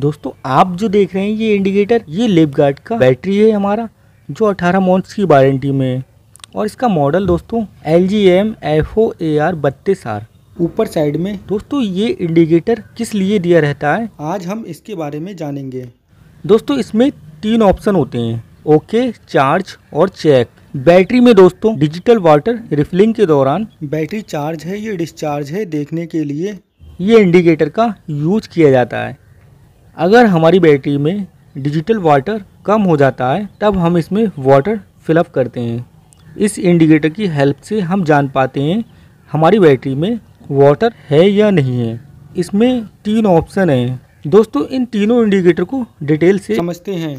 दोस्तों आप जो देख रहे हैं ये इंडिकेटर ये लिपगार्ड का बैटरी है हमारा जो 18 मंथ्स की वारंटी में है और इसका मॉडल दोस्तों L G M F O A R बत्तीस आर ऊपर साइड में दोस्तों ये इंडिकेटर किस लिए दिया रहता है आज हम इसके बारे में जानेंगे दोस्तों इसमें तीन ऑप्शन होते हैं ओके चार्ज और चेक बैटरी में दोस्तों डिजिटल वाटर रिफिलिंग के दौरान बैटरी चार्ज है या डिस्चार्ज है देखने के लिए ये इंडिकेटर का यूज किया जाता है अगर हमारी बैटरी में डिजिटल वाटर कम हो जाता है तब हम इसमें वाटर फिलअप करते हैं इस इंडिकेटर की हेल्प से हम जान पाते हैं हमारी बैटरी में वाटर है या नहीं है इसमें तीन ऑप्शन हैं दोस्तों इन तीनों इंडिकेटर को डिटेल से समझते हैं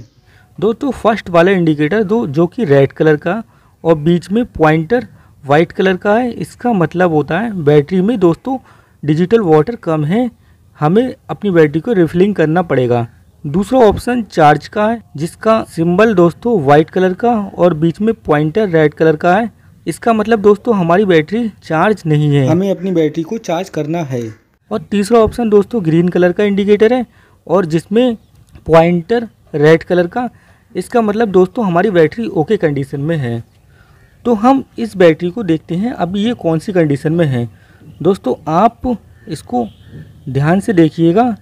दोस्तों फर्स्ट वाला इंडिकेटर दो जो कि रेड कलर का और बीच में पॉइंटर वाइट कलर का है इसका मतलब होता है बैटरी में दोस्तों डिजिटल वाटर कम है हमें अपनी बैटरी को रिफिलिंग करना पड़ेगा दूसरा ऑप्शन चार्ज का है जिसका सिंबल दोस्तों वाइट कलर का और बीच में पॉइंटर रेड कलर का है इसका मतलब दोस्तों हमारी बैटरी चार्ज नहीं है हमें अपनी बैटरी को चार्ज करना है और तीसरा ऑप्शन दोस्तों ग्रीन कलर का इंडिकेटर है और जिसमें पॉइंटर रेड कलर का इसका मतलब दोस्तों हमारी बैटरी ओके कंडीशन में है तो हम इस बैटरी को देखते हैं अब ये कौन सी कंडीशन में है दोस्तों आप इसको ध्यान से देखिएगा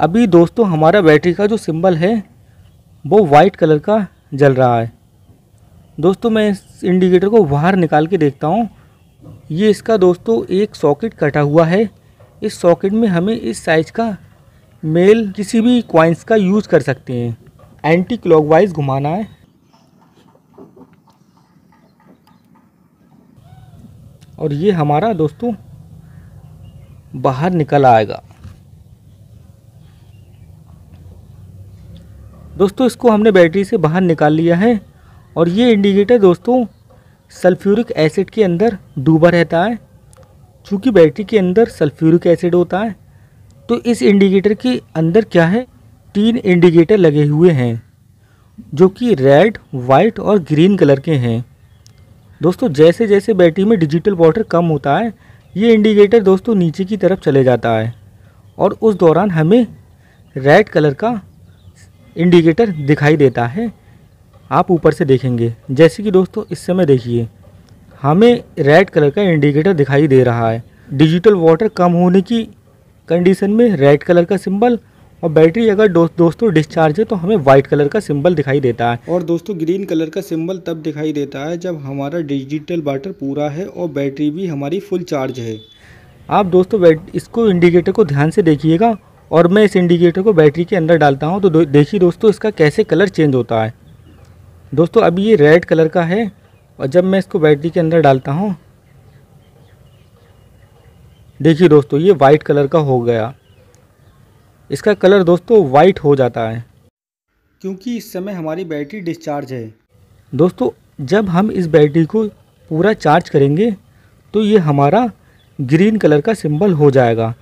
अभी दोस्तों हमारा बैटरी का जो सिंबल है वो वाइट कलर का जल रहा है दोस्तों मैं इस इंडिकेटर को बाहर निकाल के देखता हूँ ये इसका दोस्तों एक सॉकेट कटा हुआ है इस सॉकेट में हमें इस साइज का मेल किसी भी क्वाइंस का यूज़ कर सकते हैं एंटी क्लॉकवाइज घुमाना है और ये हमारा दोस्तों बाहर निकल आएगा दोस्तों इसको हमने बैटरी से बाहर निकाल लिया है और ये इंडिकेटर दोस्तों सल्फ्यूरिक एसिड के अंदर डूबा रहता है चूँकि बैटरी के अंदर सल्फ्यूरिक एसिड होता है तो इस इंडिकेटर के अंदर क्या है तीन इंडिकेटर लगे हुए हैं जो कि रेड वाइट और ग्रीन कलर के हैं दोस्तों जैसे जैसे बैटरी में डिजिटल वाटर कम होता है ये इंडिकेटर दोस्तों नीचे की तरफ चले जाता है और उस दौरान हमें रेड कलर का इंडिकेटर दिखाई देता है आप ऊपर से देखेंगे जैसे कि दोस्तों इस समय देखिए हमें रेड कलर का इंडिकेटर दिखाई दे रहा है डिजिटल वाटर कम होने की कंडीशन में रेड कलर का सिंबल और बैटरी अगर दो, दोस्तों डिस्चार्ज है तो हमें व्हाइट कलर का सिंबल दिखाई देता है और दोस्तों ग्रीन कलर का सिंबल तब दिखाई देता है जब हमारा डिजिटल बाटर पूरा है और बैटरी भी हमारी फुल चार्ज है आप दोस्तों इसको इंडिकेटर को ध्यान से देखिएगा और मैं इस इंडिकेटर को बैटरी के अंदर डालता हूँ तो दो, देखिए दोस्तों इसका कैसे कलर चेंज होता है दोस्तों अभी ये रेड कलर का है और जब मैं इसको बैटरी के अंदर डालता हूँ देखिए दोस्तों ये वाइट कलर का हो गया इसका कलर दोस्तों वाइट हो जाता है क्योंकि इस समय हमारी बैटरी डिस्चार्ज है दोस्तों जब हम इस बैटरी को पूरा चार्ज करेंगे तो ये हमारा ग्रीन कलर का सिंबल हो जाएगा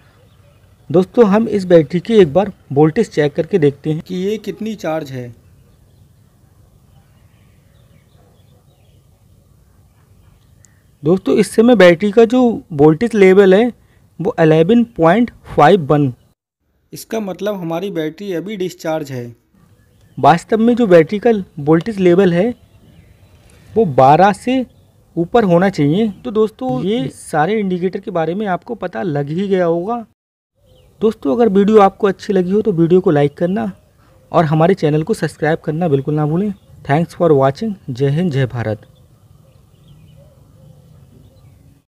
दोस्तों हम इस बैटरी की एक बार वोल्टेज चेक करके देखते हैं कि ये कितनी चार्ज है दोस्तों इस समय बैटरी का जो वोल्टेज लेवल है वो 11.51 इसका मतलब हमारी बैटरी अभी डिस्चार्ज है वास्तव में जो बैटरी का वोल्टेज लेवल है वो 12 से ऊपर होना चाहिए तो दोस्तों ये सारे इंडिकेटर के बारे में आपको पता लग ही गया होगा दोस्तों अगर वीडियो आपको अच्छी लगी हो तो वीडियो को लाइक करना और हमारे चैनल को सब्सक्राइब करना बिल्कुल ना भूलें थैंक्स फॉर वॉचिंग जय हिंद जय भारत